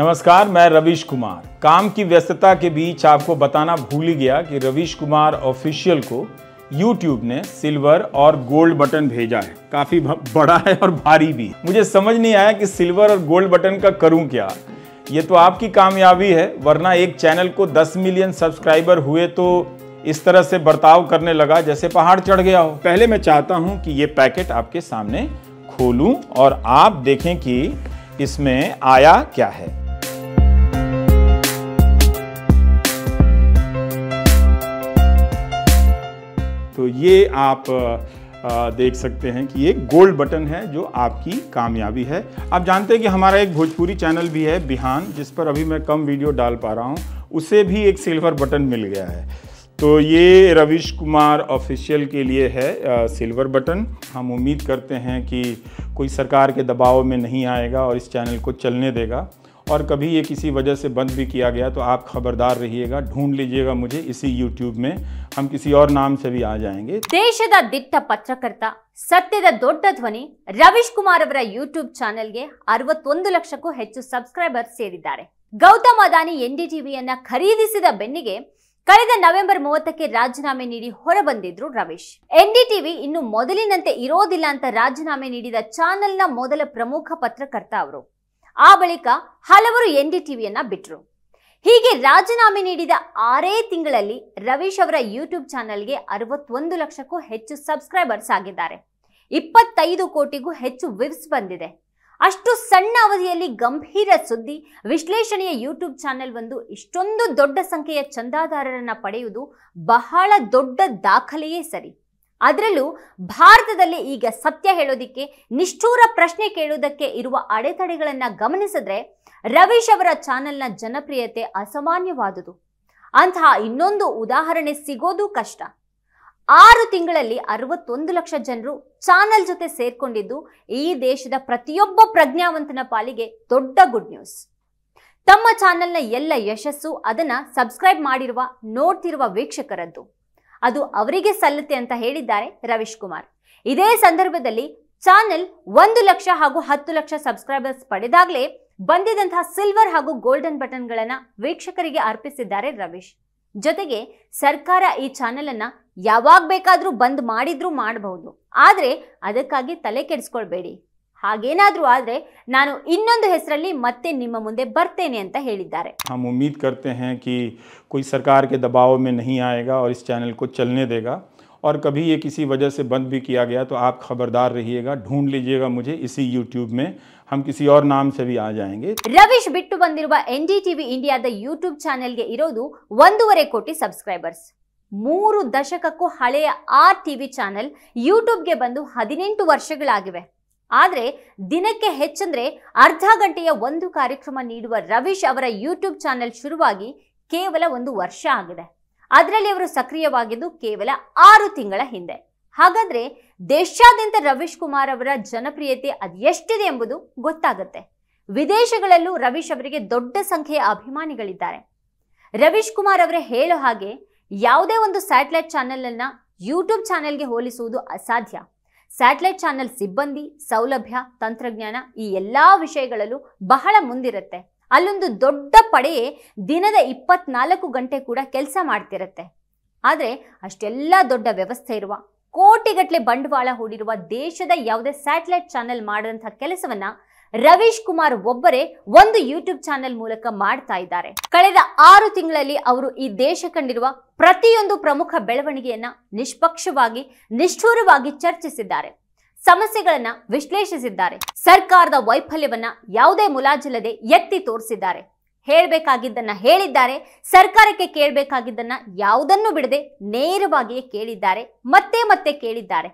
नमस्कार मैं रवीश कुमार काम की व्यस्तता के बीच आपको बताना भूल ही गया कि रवीश कुमार ऑफिशियल को YouTube ने सिल्वर और गोल्ड बटन भेजा है काफ़ी बड़ा है और भारी भी मुझे समझ नहीं आया कि सिल्वर और गोल्ड बटन का करूं क्या ये तो आपकी कामयाबी है वरना एक चैनल को 10 मिलियन सब्सक्राइबर हुए तो इस तरह से बर्ताव करने लगा जैसे पहाड़ चढ़ गया हो पहले मैं चाहता हूँ कि ये पैकेट आपके सामने खोलूँ और आप देखें कि इसमें आया क्या है तो ये आप देख सकते हैं कि ये गोल्ड बटन है जो आपकी कामयाबी है आप जानते हैं कि हमारा एक भोजपुरी चैनल भी है बिहान जिस पर अभी मैं कम वीडियो डाल पा रहा हूँ उसे भी एक सिल्वर बटन मिल गया है तो ये रविश कुमार ऑफिशियल के लिए है आ, सिल्वर बटन हम उम्मीद करते हैं कि कोई सरकार के दबाव में नहीं आएगा और इस चैनल को चलने देगा और कभी ये किसी वजह से बंद भी किया गया तो आप खबरदार रहिएगा ढूंढ लीजिएगा मुझे इसी YouTube में हम किसी और नाम से भी आ जाएंगे देशದ ದಿಕ್ತ ಪತ್ರಕರ್ತ ಸತ್ಯದ ದೊಡ್ಡ ಧ್ವನಿ ರವಿಶ್ ಕುಮಾರ್ ಅವರ YouTube ಚಾನೆಲ್ ಗೆ 61 ಲಕ್ಷಕ್ಕೂ ಹೆಚ್ಚು ಸಬ್ಸ್ಕ್ರೈಬರ್ ಸೇರಿದ್ದಾರೆ ಗೌತಮ ಅದಾನಿ ಎನ್ಡಿಟಿವಿ ಅನ್ನು ಖರೀದಿಸಿದ ಬೆನ್ನಿಗೆ ಕಳೆದ ನವೆಂಬರ್ 30ಕ್ಕೆ ರಾಜನಮನೆ ನೀಡಿ ಹೊರಬಂದಿದ್ರು ರವಿಶ್ ಎನ್ಡಿಟಿವಿ ಇನ್ನು ಮೊದಲಿನಂತೆ ಇರೋದಿಲ್ಲ ಅಂತ ರಾಜನಮನೆ ನೀಡಿದ ಚಾನೆಲ್ನ ಮೊದಲ ಪ್ರಮುಖ ಪತ್ರಕರ್ತ ಅವರು ಆ ಬಳಿಕ ಹಲವರು ಎನ್ ಡಿ ಟಿವಿಯನ್ನ ಬಿಟ್ಟರು ಹೀಗೆ ರಾಜೀನಾಮೆ ನೀಡಿದ ಆರೇ ತಿಂಗಳಲ್ಲಿ ರವೀಶ್ ಅವರ ಯೂಟ್ಯೂಬ್ ಚಾನೆಲ್ಗೆ ಅರವತ್ತೊಂದು ಲಕ್ಷಕ್ಕೂ ಹೆಚ್ಚು ಸಬ್ಸ್ಕ್ರೈಬರ್ಸ್ ಆಗಿದ್ದಾರೆ ಇಪ್ಪತ್ತೈದು ಕೋಟಿಗೂ ಹೆಚ್ಚು ವಿವ್ಸ್ ಬಂದಿದೆ ಅಷ್ಟು ಸಣ್ಣ ಅವಧಿಯಲ್ಲಿ ಗಂಭೀರ ಸುದ್ದಿ ವಿಶ್ಲೇಷಣೆಯ ಯೂಟ್ಯೂಬ್ ಚಾನೆಲ್ ಒಂದು ಇಷ್ಟೊಂದು ದೊಡ್ಡ ಸಂಖ್ಯೆಯ ಚಂದಾದಾರರನ್ನ ಪಡೆಯುವುದು ಬಹಳ ದೊಡ್ಡ ದಾಖಲೆಯೇ ಸರಿ ಅದರಲ್ಲೂ ಭಾರತದಲ್ಲಿ ಈಗ ಸತ್ಯ ಹೇಳೋದಿಕ್ಕೆ ನಿಷ್ಠೂರ ಪ್ರಶ್ನೆ ಕೇಳುವುದಕ್ಕೆ ಇರುವ ಅಡೆತಡೆಗಳನ್ನು ಗಮನಿಸಿದ್ರೆ ರವೀಶ್ ಅವರ ಚಾನೆಲ್ನ ಜನಪ್ರಿಯತೆ ಅಸಾಮಾನ್ಯವಾದುದು ಅಂತಹ ಇನ್ನೊಂದು ಉದಾಹರಣೆ ಸಿಗೋದು ಕಷ್ಟ ಆರು ತಿಂಗಳಲ್ಲಿ ಅರವತ್ತೊಂದು ಲಕ್ಷ ಜನರು ಚಾನೆಲ್ ಜೊತೆ ಸೇರ್ಕೊಂಡಿದ್ದು ಈ ದೇಶದ ಪ್ರತಿಯೊಬ್ಬ ಪ್ರಜ್ಞಾವಂತನ ಪಾಲಿಗೆ ದೊಡ್ಡ ಗುಡ್ ನ್ಯೂಸ್ ತಮ್ಮ ಚಾನೆಲ್ನ ಎಲ್ಲ ಯಶಸ್ಸು ಅದನ್ನ ಸಬ್ಸ್ಕ್ರೈಬ್ ಮಾಡಿರುವ ನೋಡ್ತಿರುವ ವೀಕ್ಷಕರದ್ದು ಅದು ಅವರಿಗೆ ಸಲ್ಲುತ್ತೆ ಅಂತ ಹೇಳಿದ್ದಾರೆ ರವೀಶ್ ಕುಮಾರ್ ಇದೇ ಸಂದರ್ಭದಲ್ಲಿ ಚಾನೆಲ್ ಒಂದು ಲಕ್ಷ ಹಾಗೂ ಹತ್ತು ಲಕ್ಷ ಸಬ್ಸ್ಕ್ರೈಬರ್ಸ್ ಪಡೆದಾಗಲೇ ಬಂದಿದಂತಹ ಸಿಲ್ವರ್ ಹಾಗೂ ಗೋಲ್ಡನ್ ಬಟನ್ಗಳನ್ನು ವೀಕ್ಷಕರಿಗೆ ಅರ್ಪಿಸಿದ್ದಾರೆ ರವೀಶ್ ಜೊತೆಗೆ ಸರ್ಕಾರ ಈ ಚಾನೆಲ್ ಅನ್ನ ಯಾವಾಗ ಬೇಕಾದರೂ ಬಂದ್ ಮಾಡಿದ್ರೂ ಮಾಡಬಹುದು ಆದರೆ ಅದಕ್ಕಾಗಿ ತಲೆ ಕೆಡಿಸ್ಕೊಳ್ಬೇಡಿ ಆಗ ಏನಾದರೂ ಆದರೆ ನಾನು ಇನ್ನೊಂದು ಹೆಸರಿನಲ್ಲಿ ಮತ್ತೆ ನಿಮ್ಮ ಮುಂದೆ ಬರ್ತೇನೆ ಅಂತ ಹೇಳಿದ್ದಾರೆ हम उम्मीद करते हैं कि कोई सरकार के दबाव में नहीं आएगा और इस चैनल को चलने देगा और कभी यह किसी वजह से बंद भी किया गया तो आप खबरदार रहिएगा ढूंढ लीजिएगा मुझे इसी YouTube में हम किसी और नाम से भी आ जाएंगे रविಶ್ ಬಿಟ್ಟು ಬಂದಿರುವ ಎನ್ಡಿಟಿವಿ ಇಂಡಿಯಾದ YouTube ಚಾನೆಲ್ ಗೆ ಇರೋದು 1.5 ಕೋಟಿ ಸಬ್ಸ್ಕ್ರೈಬರ್ಸ್ ಮೂರು ದಶಕಕ್ಕೂ ಹಳೆಯ ಆ ಟಿವಿ ಚಾನೆಲ್ YouTube ಗೆ ಬಂದು 18 ವರ್ಷಗಳಾಗಿದೆ ಆದರೆ ದಿನಕ್ಕೆ ಹೆಚ್ಚಂದ್ರೆ ಅರ್ಧ ಗಂಟೆಯ ಒಂದು ಕಾರ್ಯಕ್ರಮ ನೀಡುವ ರವೀಶ್ ಅವರ ಯೂಟ್ಯೂಬ್ ಚಾನೆಲ್ ಶುರುವಾಗಿ ಕೇವಲ ಒಂದು ವರ್ಷ ಆಗಿದೆ ಅದರಲ್ಲಿ ಅವರು ಸಕ್ರಿಯವಾಗಿದ್ದು ಕೇವಲ ಆರು ತಿಂಗಳ ಹಿಂದೆ ಹಾಗಾದ್ರೆ ದೇಶಾದ್ಯಂತ ರವೀಶ್ ಕುಮಾರ್ ಅವರ ಜನಪ್ರಿಯತೆ ಅದೆಷ್ಟಿದೆ ಎಂಬುದು ಗೊತ್ತಾಗುತ್ತೆ ವಿದೇಶಗಳಲ್ಲೂ ರವೀಶ್ ಅವರಿಗೆ ದೊಡ್ಡ ಸಂಖ್ಯೆಯ ಅಭಿಮಾನಿಗಳಿದ್ದಾರೆ ರವೀಶ್ ಕುಮಾರ್ ಅವರೇ ಹೇಳೋ ಹಾಗೆ ಯಾವುದೇ ಒಂದು ಸ್ಯಾಟಲೈಟ್ ಚಾನೆಲ್ ಅನ್ನ ಯೂಟ್ಯೂಬ್ ಚಾನೆಲ್ಗೆ ಹೋಲಿಸುವುದು ಅಸಾಧ್ಯ ಸ್ಯಾಟಲೈಟ್ ಚಾನೆಲ್ ಸಿಬ್ಬಂದಿ ಸೌಲಭ್ಯ ತಂತ್ರಜ್ಞಾನ ಈ ಎಲ್ಲ ವಿಷಯಗಳಲ್ಲೂ ಬಹಳ ಮುಂದಿರುತ್ತೆ ಅಲ್ಲೊಂದು ದೊಡ್ಡ ಪಡೆಯೇ ದಿನದ ಇಪ್ಪತ್ನಾಲ್ಕು ಗಂಟೆ ಕೂಡ ಕೆಲಸ ಮಾಡ್ತಿರತ್ತೆ ಆದರೆ ಅಷ್ಟೆಲ್ಲ ದೊಡ್ಡ ವ್ಯವಸ್ಥೆ ಇರುವ ಕೋಟಿಗಟ್ಟಲೆ ಬಂಡವಾಳ ಹೂಡಿರುವ ದೇಶದ ಯಾವುದೇ ಸ್ಯಾಟಲೈಟ್ ಚಾನೆಲ್ ಮಾಡಿದಂಥ ಕೆಲಸವನ್ನು ರವೀಶ್ ಕುಮಾರ್ ಒಬ್ಬರೇ ಒಂದು ಯೂಟ್ಯೂಬ್ ಚಾನೆಲ್ ಮೂಲಕ ಮಾಡ್ತಾ ಇದ್ದಾರೆ ಕಳೆದ ಆರು ತಿಂಗಳಲ್ಲಿ ಅವರು ಈ ದೇಶ ಕಂಡಿರುವ ಪ್ರತಿಯೊಂದು ಪ್ರಮುಖ ಬೆಳವಣಿಗೆಯನ್ನ ನಿಷ್ಪಕ್ಷವಾಗಿ ನಿಷ್ಠೂರವಾಗಿ ಚರ್ಚಿಸಿದ್ದಾರೆ ಸಮಸ್ಯೆಗಳನ್ನ ವಿಶ್ಲೇಷಿಸಿದ್ದಾರೆ ಸರ್ಕಾರದ ವೈಫಲ್ಯವನ್ನ ಯಾವುದೇ ಮುಲಾಜಿಲ್ಲದೆ ಎತ್ತಿ ತೋರಿಸಿದ್ದಾರೆ ಹೇಳಬೇಕಾಗಿದ್ದನ್ನ ಹೇಳಿದ್ದಾರೆ ಸರ್ಕಾರಕ್ಕೆ ಕೇಳಬೇಕಾಗಿದ್ದನ್ನ ಯಾವುದನ್ನು ಬಿಡದೆ ನೇರವಾಗಿಯೇ ಕೇಳಿದ್ದಾರೆ ಮತ್ತೆ ಮತ್ತೆ ಕೇಳಿದ್ದಾರೆ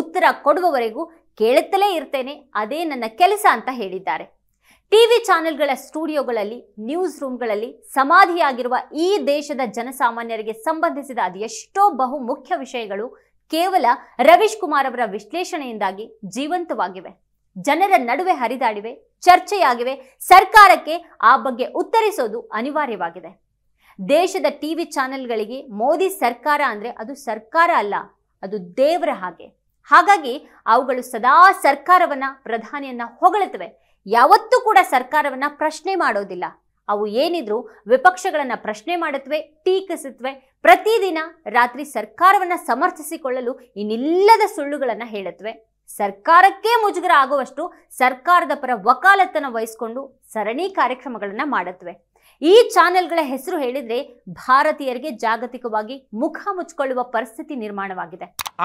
ಉತ್ತರ ಕೊಡುವವರೆಗೂ ಕೇಳುತ್ತಲೇ ಇರ್ತೇನೆ ಅದೇ ನನ್ನ ಕೆಲಸ ಅಂತ ಹೇಳಿದ್ದಾರೆ ಟಿವಿ ಚಾನೆಲ್ಗಳ ಸ್ಟುಡಿಯೋಗಳಲ್ಲಿ ನ್ಯೂಸ್ ರೂಮ್ಗಳಲ್ಲಿ ಸಮಾಧಿಯಾಗಿರುವ ಈ ದೇಶದ ಜನಸಾಮಾನ್ಯರಿಗೆ ಸಂಬಂಧಿಸಿದ ಅದೆಷ್ಟೋ ಬಹು ಮುಖ್ಯ ವಿಷಯಗಳು ಕೇವಲ ರವೀಶ್ ಕುಮಾರ್ ಅವರ ವಿಶ್ಲೇಷಣೆಯಿಂದಾಗಿ ಜೀವಂತವಾಗಿವೆ ಜನರ ನಡುವೆ ಹರಿದಾಡಿವೆ ಚರ್ಚೆಯಾಗಿವೆ ಸರ್ಕಾರಕ್ಕೆ ಆ ಬಗ್ಗೆ ಉತ್ತರಿಸೋದು ಅನಿವಾರ್ಯವಾಗಿದೆ ದೇಶದ ಟಿವಿ ಚಾನೆಲ್ಗಳಿಗೆ ಮೋದಿ ಸರ್ಕಾರ ಅಂದರೆ ಅದು ಸರ್ಕಾರ ಅಲ್ಲ ಅದು ದೇವರ ಹಾಗೆ ಹಾಗಾಗಿ ಅವುಗಳು ಸದಾ ಸರ್ಕಾರವನ್ನ ಪ್ರಧಾನಿಯನ್ನ ಹೊಗಳುತ್ತವೆ ಯಾವತ್ತೂ ಕೂಡ ಸರ್ಕಾರವನ್ನ ಪ್ರಶ್ನೆ ಮಾಡೋದಿಲ್ಲ ಅವು ಏನಿದ್ರು ವಿಪಕ್ಷಗಳನ್ನ ಪ್ರಶ್ನೆ ಮಾಡುತ್ತವೆ ಟೀಕಿಸುತ್ತವೆ ಪ್ರತಿದಿನ ರಾತ್ರಿ ಸರ್ಕಾರವನ್ನ ಸಮರ್ಥಿಸಿಕೊಳ್ಳಲು ಇನ್ನಿಲ್ಲದ ಸುಳ್ಳುಗಳನ್ನ ಹೇಳುತ್ತವೆ ಸರ್ಕಾರಕ್ಕೆ ಮುಜುಗರ ಆಗುವಷ್ಟು ಸರ್ಕಾರದ ಪರ ವಕಾಲತ್ತನ ವಹಿಸಿಕೊಂಡು ಸರಣಿ ಕಾರ್ಯಕ್ರಮಗಳನ್ನ ಮಾಡುತ್ತವೆ चानल भारतीय जगतिकवा मुख ಭಾರತೀಯರಿಗೆ ಜಾಗತಿಕವಾಗಿ निर्माण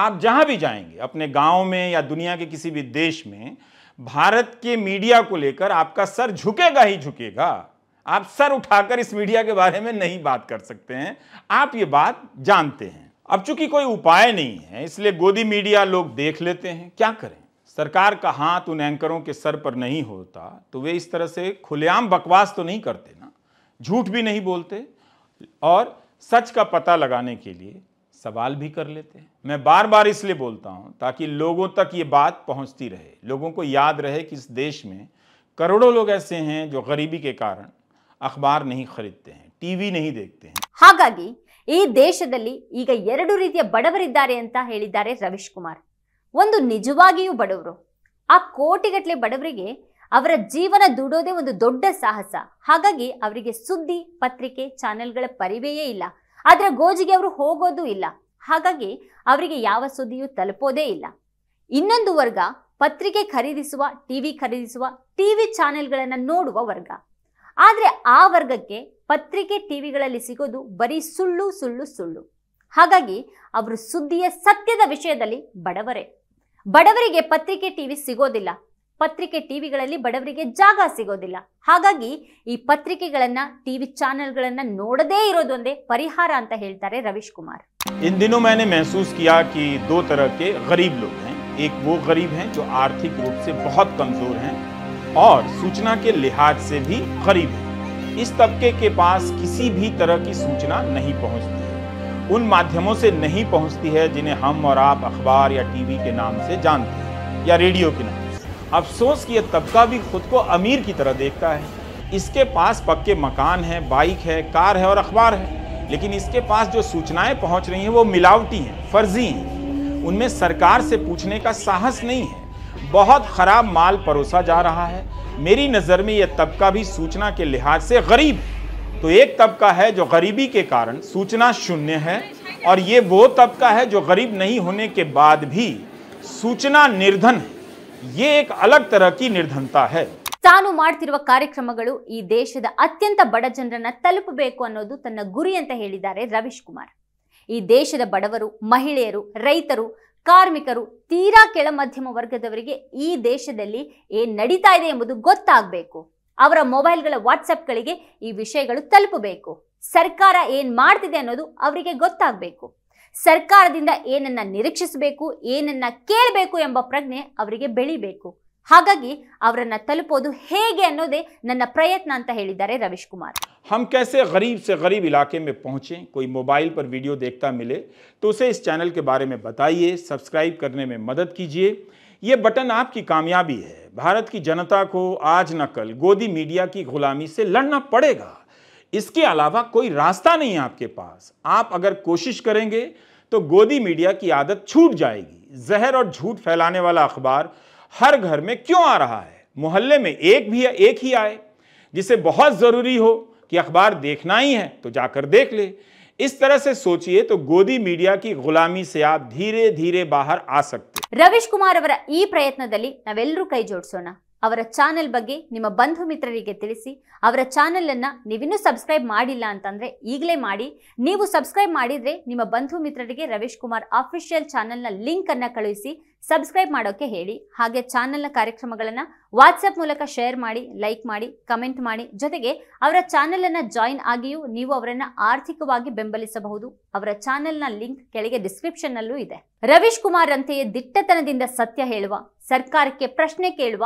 आप जहां भी जाएंगे अपने गांव में या दुनिया के किसी भी देश में भारत के मीडिया को लेकर आपका सर झुकेगा ही झुकेगा आप सर उठाकर इस मीडिया के बारे में नहीं बात कर सकते हैं आप ये बात जानते हैं अब चूंकि कोई उपाय नहीं है इसलिए गोदी मीडिया लोग देख लेते हैं क्या करें सरकार का हाथ उन एंकरों के सर पर नहीं होता तो वे इस तरह से खुलेआम बकवास तो नहीं करते ना झूठ भी नहीं बोलते और सच का पता लगाने के लिए सवाल भी कर लेते हैं मैं बार बार इसलिए बोलता हूं ताकि लोगों तक ये बात पहुंचती रहे लोगों को याद रहे कि इस देश में करोड़ों लोग ऐसे हैं जो गरीबी के कारण अखबार नहीं खरीदते हैं टीवी नहीं देखते हैं देश ಈ ದೇಶದಲ್ಲಿ ಈಗ ಎರಡು कुमार ಬಡವರಿದ್ದಾರೆ ಅಂತ ಹೇಳಿದ್ದಾರೆ ರವೀಶ್ ಕುಮಾರ್ ಅವರ ಜೀವನ ದುಡೋದೇ ಒಂದು ದೊಡ್ಡ ಸಾಹಸ ಹಾಗಾಗಿ ಅವರಿಗೆ ಸುದ್ದಿ ಪತ್ರಿಕೆ ಚಾನೆಲ್ಗಳ ಪರಿವೆಯೇ ಇಲ್ಲ ಅದರ ಗೋಜಿಗೆ ಅವರು ಹೋಗೋದು ಇಲ್ಲ ಹಾಗಾಗಿ ಅವರಿಗೆ ಯಾವ ಸುದ್ದಿಯೂ ತಲುಪೋದೇ ಇಲ್ಲ ಇನ್ನೊಂದು ವರ್ಗ ಪತ್ರಿಕೆ ಖರೀದಿಸುವ ಟಿವಿ ಖರೀದಿಸುವ ಟಿವಿ ಚಾನೆಲ್ಗಳನ್ನು ನೋಡುವ ವರ್ಗ ಆದರೆ ಆ ವರ್ಗಕ್ಕೆ ಪತ್ರಿಕೆ ಟಿವಿಗಳಲ್ಲಿ ಸಿಗೋದು ಬರೀ ಸುಳ್ಳು ಸುಳ್ಳು ಸುಳ್ಳು ಹಾಗಾಗಿ ಅವರು ಸುದ್ದಿಯ ಸತ್ಯದ ವಿಷಯದಲ್ಲಿ ಬಡವರೇ ಬಡವರಿಗೆ ಪತ್ರಿಕೆ ಟಿವಿ ಸಿಗೋದಿಲ್ಲ पत्रिके टीवी बड़वे जगह ಸಿಗೋದಿಲ್ಲ पत्रिके ಈ ಪತ್ರಿಕೆಗಳನ್ನ ಟಿವಿ ಚಾನೆಲ್ಗಳನ್ನ ನೋಡದೇ ಇರೋದೊಂದೇ इन दिनों मैंने महसूस किया कि दो तरह के गरीब लोग हैं एक वो गरीब हैं जो आर्थिक रूप से बहुत कमजोर हैं और सूचना के लिहाज से भी गरीब हैं इस तबके के पास किसी भी तरह की सूचना नहीं पहुंचती है उन माध्यमों से नहीं पहुंचती है जिन्हें हम और आप अखबार या टीवी के नाम से जानते हैं या रेडियो के नाम अफसोस कि यह तबका भी खुद को अमीर की तरह देखता है इसके पास पक्के मकान है बाइक है कार है और अखबार है लेकिन इसके पास जो सूचनाएं पहुंच रही हैं वो मिलावटी हैं फर्जी हैं उनमें सरकार से पूछने का साहस नहीं है बहुत ख़राब माल परोसा जा रहा है मेरी नज़र में यह तबका भी सूचना के लिहाज से गरीब है तो एक तबका है जो गरीबी के कारण सूचना शून्य है और ये वो तबका है जो गरीब नहीं होने के बाद भी सूचना निर्धन है ये एक अलग तरह की ತಾನು ಮಾಡ್ತಿರುವ ಕಾರ್ಯಕ್ರಮಗಳು ಈ ದೇಶದ ಅತ್ಯಂತ ಬಡ ಜನರನ್ನ ತಲುಪಬೇಕು ಅನ್ನೋದು ತನ್ನ ಗುರಿ ಅಂತ ಹೇಳಿದ್ದಾರೆ ರವೀಶ್ ಕುಮಾರ್ ಈ ದೇಶದ ಬಡವರು ಮಹಿಳೆಯರು ರೈತರು ಕಾರ್ಮಿಕರು ತೀರಾ ಕೆಳ ಮಧ್ಯಮ ವರ್ಗದವರಿಗೆ ಈ ದೇಶದಲ್ಲಿ ಏನ್ ನಡೀತಾ ಇದೆ ಎಂಬುದು ಗೊತ್ತಾಗಬೇಕು ಅವರ ಮೊಬೈಲ್ಗಳ ವಾಟ್ಸಪ್ಗಳಿಗೆ ಈ ವಿಷಯಗಳು ತಲುಪಬೇಕು ಸರ್ಕಾರ ಏನ್ ಮಾಡ್ತಿದೆ ಅನ್ನೋದು ಅವರಿಗೆ ಗೊತ್ತಾಗಬೇಕು सरकार निरीक्ष ನಿರೀಕ್ಷಿಸಬೇಕು ಏನನ್ನ ಕೇಳಬೇಕು ಎಂಬ ಪ್ರಜ್ಞೆ ಅವರಿಗೆ ಬೆಳಿಬೇಕು हम कैसे गरीब से गरीब इलाके में पहुंचे कोई मोबाइल पर वीडियो देखता मिले तो उसे इस चैनल के बारे में बताइए सब्सक्राइब करने में मदद कीजिए ये बटन आपकी कामयाबी है भारत की जनता को आज न कल गोदी मीडिया की गुलामी से लड़ना पड़ेगा इसके अलावा कोई रास्ता नहीं है आपके पास आप अगर कोशिश करेंगे तो गोदी मीडिया की आदत छूट जाएगी जहर और झूठ फैलाने वाला अखबार हर घर में क्यों आ रहा है मोहल्ले में एक भी एक ही आए जिसे बहुत ज़रूरी हो कि अखबार देखना ही है तो जाकर देख ले इस तरह से सोचिए तो गोदी मीडिया की गुलामी से आप धीरे धीरे बाहर आ सकते रविश कुमार प्रयत्न ಈ कई ನಾವೆಲ್ಲರೂ ಅವರ ಚಾನೆಲ್ ಬಗ್ಗೆ ನಿಮ್ಮ ಬಂಧು ಮಿತ್ರರಿಗೆ ತಿಳಿಸಿ ಅವರ ಚಾನೆಲನ್ನು ನೀವಿನ್ನೂ ಸಬ್ಸ್ಕ್ರೈಬ್ ಮಾಡಿಲ್ಲ ಅಂತಂದರೆ ಈಗಲೇ ಮಾಡಿ ನೀವು ಸಬ್ಸ್ಕ್ರೈಬ್ ಮಾಡಿದರೆ ನಿಮ್ಮ ಬಂಧು ಮಿತ್ರರಿಗೆ ರವೀಶ್ ಕುಮಾರ್ ಅಫಿಷಿಯಲ್ ಚಾನೆಲ್ನ ಲಿಂಕನ್ನು ಕಳುಹಿಸಿ ಸಬ್ಸ್ಕ್ರೈಬ್ ಮಾಡೋಕ್ಕೆ ಹೇಳಿ ಹಾಗೆ ಚಾನೆಲ್ನ ಕಾರ್ಯಕ್ರಮಗಳನ್ನು ವಾಟ್ಸಪ್ ಮೂಲಕ ಶೇರ್ ಮಾಡಿ ಲೈಕ್ ಮಾಡಿ ಕಮೆಂಟ್ ಮಾಡಿ ಜೊತೆಗೆ ಅವರ ಚಾನೆಲನ್ನು ಜಾಯಿನ್ ಆಗಿಯೂ ನೀವು ಅವರನ್ನು ಆರ್ಥಿಕವಾಗಿ ಬೆಂಬಲಿಸಬಹುದು ಅವರ ಚಾನೆಲ್ನ ಲಿಂಕ್ ಕೆಳಗೆ ಡಿಸ್ಕ್ರಿಪ್ಷನ್ನಲ್ಲೂ ಇದೆ ರವೀಶ್ ಕುಮಾರ್ ಅಂತೆಯೇ ದಿಟ್ಟತನದಿಂದ ಸತ್ಯ ಹೇಳುವ ಸರ್ಕಾರಕ್ಕೆ ಪ್ರಶ್ನೆ ಕೇಳುವ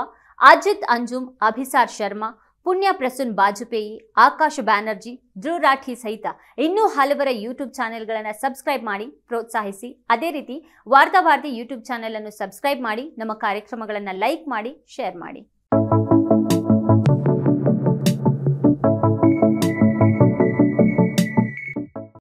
ಅಜಿತ್ ಅಂಜುಮ್ ಅಭಿಸಾರ್ ಶರ್ಮಾ ಪುಣ್ಯ ಪ್ರಸೂನ್ ಬಾಜಪೇಯಿ ಆಕಾಶ್ ಬ್ಯಾನರ್ಜಿ ಧ್ರುವ ರಾಠಿ ಸಹಿತ ಇನ್ನೂ ಹಲವರ ಯೂಟ್ಯೂಬ್ ಚಾನೆಲ್ಗಳನ್ನು ಸಬ್ಸ್ಕ್ರೈಬ್ ಮಾಡಿ ಪ್ರೋತ್ಸಾಹಿಸಿ ಅದೇ ರೀತಿ ವಾರ್ತಾ ವಾರ್ತೆ ಯೂಟ್ಯೂಬ್ ಚಾನೆಲ್ ಅನ್ನು ಸಬ್ಸ್ಕ್ರೈಬ್ ಮಾಡಿ ನಮ್ಮ ಕಾರ್ಯಕ್ರಮಗಳನ್ನು ಲೈಕ್ ಮಾಡಿ ಶೇರ್ ಮಾಡಿ